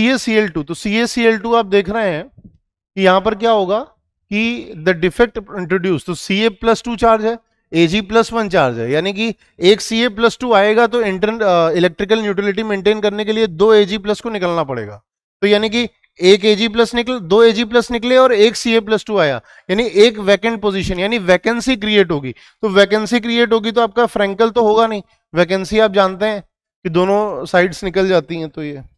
CaCl2 तो CaCl2 आप देख रहे हैं कि यहां पर क्या होगा कि द डिफेक्ट इंट्रोड्यूस तो C A plus two charge है Ag प्लस वन चार्ज है यानी कि एक Ca प्लस टू आएगा तो इंटरन इलेक्ट्रिकल न्यूट्रलिटी मेंटेन करने के लिए दो Ag प्लस को निकलना पड़ेगा तो यानी कि एक एजी प्लस निकल दो एजी प्लस निकले और एक सी ए प्लस टू आया यानी एक वैकेंट पोजीशन यानी वैकेंसी क्रिएट होगी तो वैकेंसी क्रिएट होगी तो आपका फ्रेंकल तो होगा नहीं वैकेंसी आप जानते हैं कि दोनों साइड्स निकल जाती हैं तो ये